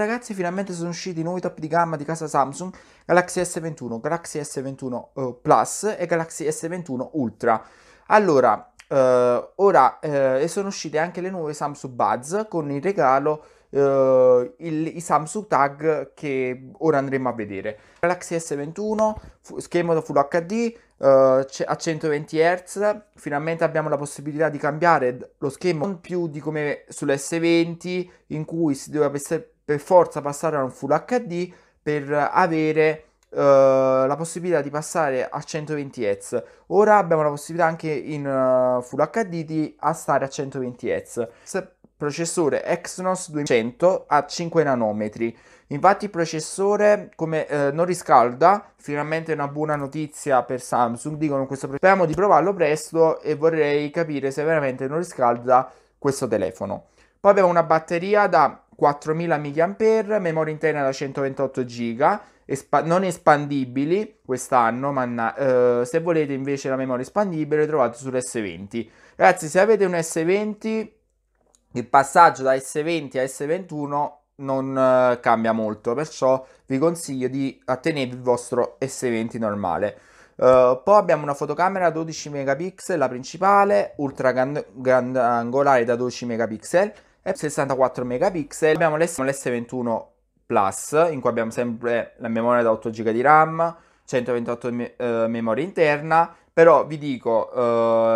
ragazzi finalmente sono usciti i nuovi top di gamma di casa Samsung, Galaxy S21, Galaxy S21 uh, eh, Plus e Galaxy S21 Ultra. Allora, uh, ora uh, sono uscite anche le nuove Samsung Buds con il regalo Uh, il, i Samsung Tag che ora andremo a vedere. Galaxy S21, fu, schermo da Full HD uh, a 120 Hz, finalmente abbiamo la possibilità di cambiare lo schema non più di come sull'S20 in cui si doveva per forza passare a un Full HD per avere uh, la possibilità di passare a 120 Hz. Ora abbiamo la possibilità anche in uh, Full HD di stare a 120 Hz. Processore Exynos 200 a 5 nanometri. Infatti il processore come eh, non riscalda, finalmente è una buona notizia per Samsung, dicono questo processore. Speriamo di provarlo presto e vorrei capire se veramente non riscalda questo telefono. Poi abbiamo una batteria da 4000 mAh, memoria interna da 128 GB, espa- non espandibili quest'anno, manna- eh, se volete invece la memoria espandibile trovate sull'S20. Ragazzi, se avete un S20, il passaggio da S20 a S21 non eh, cambia molto, perciò vi consiglio di attenere il vostro S20 normale. Uh, poi abbiamo una fotocamera 12 megapixel, la principale, ultra grand- grandangolare da 12 megapixel, e 64 megapixel. Abbiamo l'S21 Plus in cui abbiamo sempre la memoria da 8 GB di RAM, 128 me- eh, memoria interna, però vi dico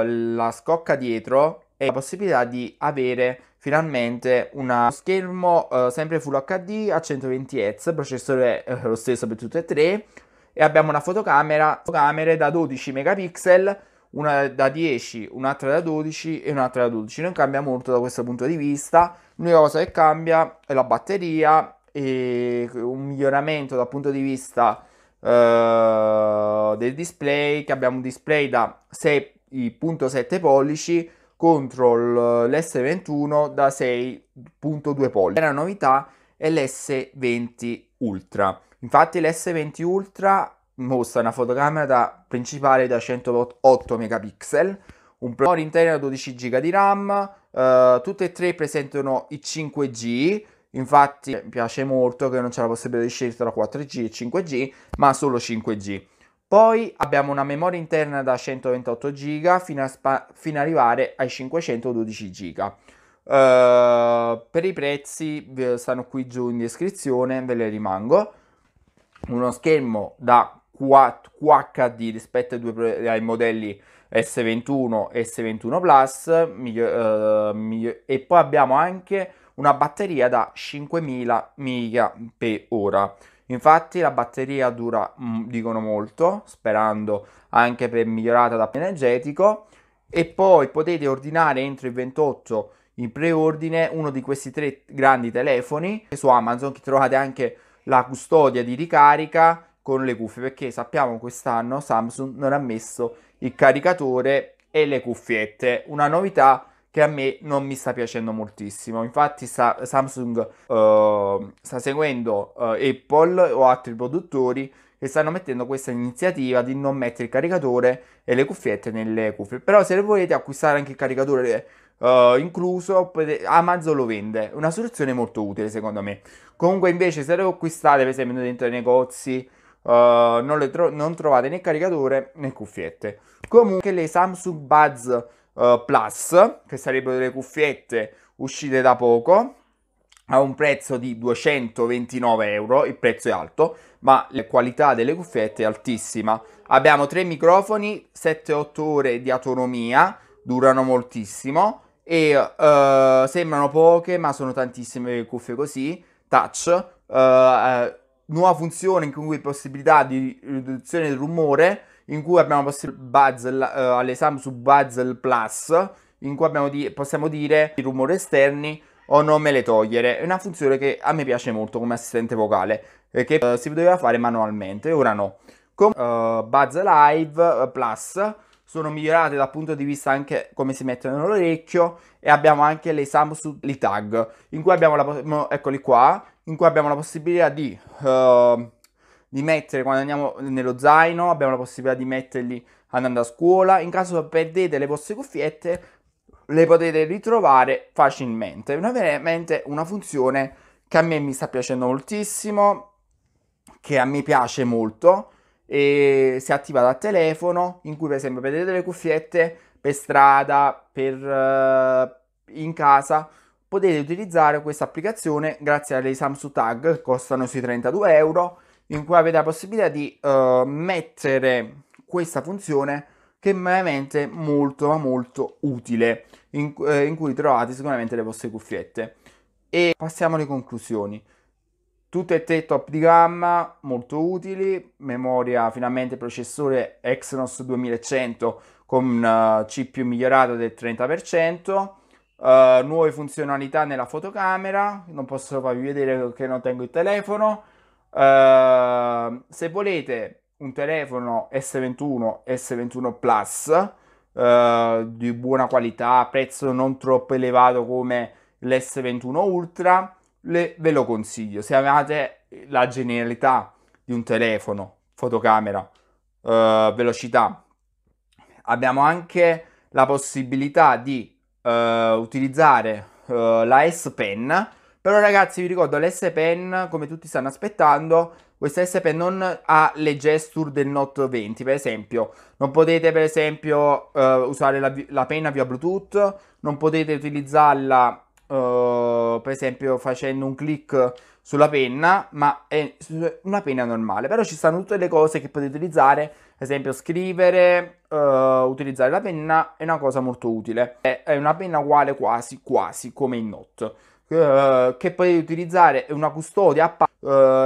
eh, la scocca dietro è la possibilità di avere finalmente uno schermo eh, sempre Full HD a 120 Hz, processore eh, lo stesso per tutte e tre e abbiamo una fotocamera, fotocamere da 12 megapixel una da 10, un'altra da 12 e un'altra da 12. Non cambia molto da questo punto di vista. L'unica cosa che cambia è la batteria e un miglioramento dal punto di vista eh, del display, che abbiamo un display da 6.7 pollici contro l'S21 da 6.2 pollici. La novità è l'S20 Ultra. Infatti l'S20 Ultra mostra una fotocamera principale da 108 megapixel, un processo interno 12 giga di RAM, eh, tutte e tre presentano i 5G, infatti mi piace molto che non c'è la possibilità di scegliere tra 4G e 5G, ma solo 5G. Poi abbiamo una memoria interna da 128 giga fino, spa- fino ad arrivare ai 512 giga. Uh, per i prezzi eh, stanno qui giù in descrizione, ve le rimango. Uno schermo da QHD rispetto ai, due, ai modelli S21 e S21 Plus miglio, uh, miglio, e poi abbiamo anche una batteria da 5000 mAh. Infatti la batteria dura, mm, dicono molto, sperando anche per migliorata da energetico e poi potete ordinare entro il 28 in preordine uno di questi tre grandi telefoni su Amazon che trovate anche la custodia di ricarica con le cuffie perché sappiamo quest'anno Samsung non ha messo il caricatore e le cuffiette, una novità che a me non mi sta piacendo moltissimo. Infatti sta, Samsung uh, sta seguendo uh, Apple o altri produttori che stanno mettendo questa iniziativa di non mettere il caricatore e le cuffiette nelle cuffie. Però se volete acquistare anche il caricatore uh, incluso, Amazon lo vende. Una soluzione molto utile secondo me. Comunque invece se lo acquistate per esempio dentro i negozi Uh, non, tro- non, trovate né caricatore né cuffiette. Comunque le Samsung Buzz uh, eh, Plus, che sarebbero delle cuffiette uscite da poco, a un prezzo di 229 euro, il prezzo è alto, ma la qualità delle cuffiette è altissima. Abbiamo tre microfoni, 7-8 ore di autonomia, durano moltissimo e uh, sembrano poche ma sono tantissime le cuffie così, touch. Uh, nuova funzione in cui possibilità di riduzione del rumore, in cui abbiamo Buzz, uh, eh, alle Samsung Buzz Plus, in cui di- possiamo dire i rumori esterni o non me le togliere. È una funzione che a me piace molto come assistente vocale, eh, che uh, si doveva fare manualmente, ora no. Con uh, eh, Buzz Live Plus sono migliorate dal punto di vista anche come si mettono nell'orecchio e abbiamo anche le Samsung Litag, in cui abbiamo la... eccoli qua, in cui abbiamo la possibilità di, uh, di mettere quando andiamo nello zaino, abbiamo la possibilità di metterli andando a scuola. In caso perdete le vostre cuffiette, le potete ritrovare facilmente. È veramente una funzione che a me mi sta piacendo moltissimo, che a me piace molto e si attiva dal telefono in cui per esempio vedete le cuffiette per strada, per, uh, in casa potete utilizzare questa applicazione grazie alle Samsung Tag, costano sui 32 euro, in cui avete la possibilità di uh, mettere questa funzione che è veramente molto ma molto utile, in, eh, in cui trovate sicuramente le vostre cuffiette. E passiamo alle conclusioni. Tutte e tre top di gamma, molto utili, memoria finalmente processore Exynos 2100 con uh, eh, CPU migliorato del 30%, Uh, nuove funzionalità nella fotocamera, non posso farvi vedere che non tengo il telefono. Uh, se volete un telefono S21, S21 Plus uh, di buona qualità, prezzo non troppo elevato come l'S21 Ultra, le, ve lo consiglio. Se avete la genialità di un telefono, fotocamera, velocità, abbiamo anche la possibilità di eh, utilizzare eh, la S Pen. Però ragazzi vi ricordo l'S Pen, come tutti stanno aspettando, questa S Pen non ha le gesture del Note 20, per esempio. Non potete per esempio eh, usare la, la penna via Bluetooth, non potete utilizzarla eh, per esempio facendo un click sulla penna, ma è una penna normale, però ci stanno tutte le cose che potete utilizzare, ad esempio scrivere, uh, utilizzare la penna è una cosa molto utile, è, è una penna uguale quasi quasi come in Note. Uh, che potete utilizzare è una, custodia a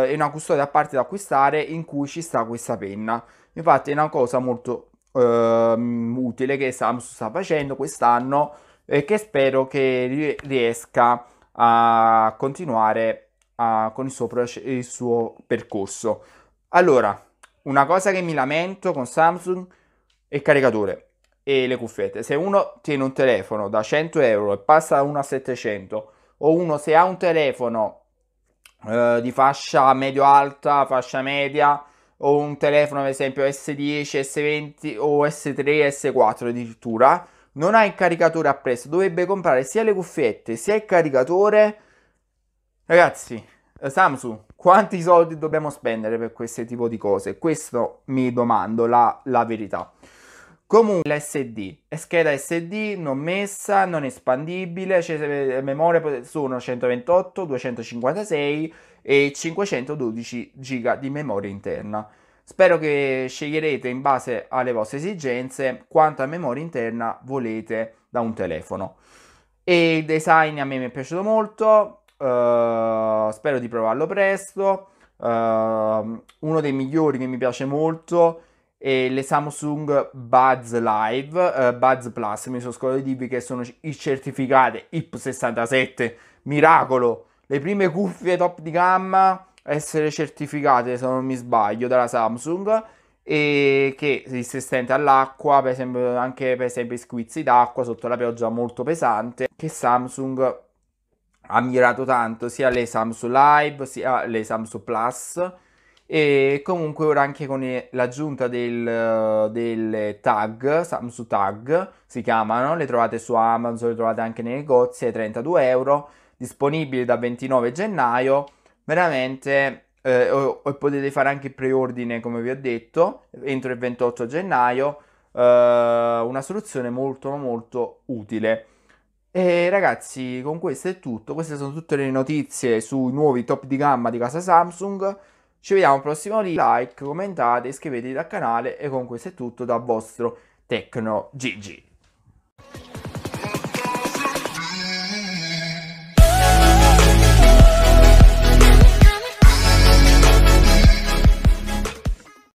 è una custodia a parte da acquistare in cui ci sta questa penna infatti è una cosa molto ehm, utile che Samsung sta facendo quest'anno e che spero che riesca a continuare a, con il suo, il suo percorso. Allora, una cosa che mi lamento con Samsung è il caricatore e le cuffiette. Se uno tiene un telefono da 100 euro e passa da 1 a 700, o uno se ha un telefono eh, di fascia medio-alta, fascia media, o un telefono ad esempio S10, S20 o S3, S4 addirittura, non ha il caricatore appresso, dovrebbe comprare sia le cuffiette sia il caricatore. Ragazzi, eh, Samsung, quanti soldi dobbiamo spendere per questo tipo di cose? Questo mi domando la, la verità. Comunque l'SD, scheda SD non messa, non espandibile, cioè, eh, memorie sono 128, 256 e 512 GB di memoria interna. Spero che sceglierete in base alle vostre esigenze quanta memoria interna volete da un telefono. E il design a me mi è piaciuto molto, uh, spero di provarlo presto. Uh, uno dei migliori che mi piace molto è le Samsung Buds Live, uh, Buds Plus, mi sono scordato di dirvi che sono i certificati IP67, miracolo, le prime cuffie top di gamma essere certificate, se non mi sbaglio, dalla Samsung e che resistente all'acqua, per esempio anche per esempio squizzi d'acqua sotto la pioggia molto pesante che Samsung ha mirato tanto sia le Samsung Live sia le Samsung Plus e comunque ora anche con l'aggiunta del, del tag Samsung Tag si chiamano le trovate su Amazon le trovate anche nei negozi ai 32 euro disponibili da 29 gennaio veramente eh, o, o potete fare anche preordine come vi ho detto entro il 28 gennaio eh, una soluzione molto molto utile e ragazzi con questo è tutto queste sono tutte le notizie sui nuovi top di gamma di casa Samsung ci vediamo al prossimo video like commentate iscrivetevi al canale e con questo è tutto da vostro Tecno Gigi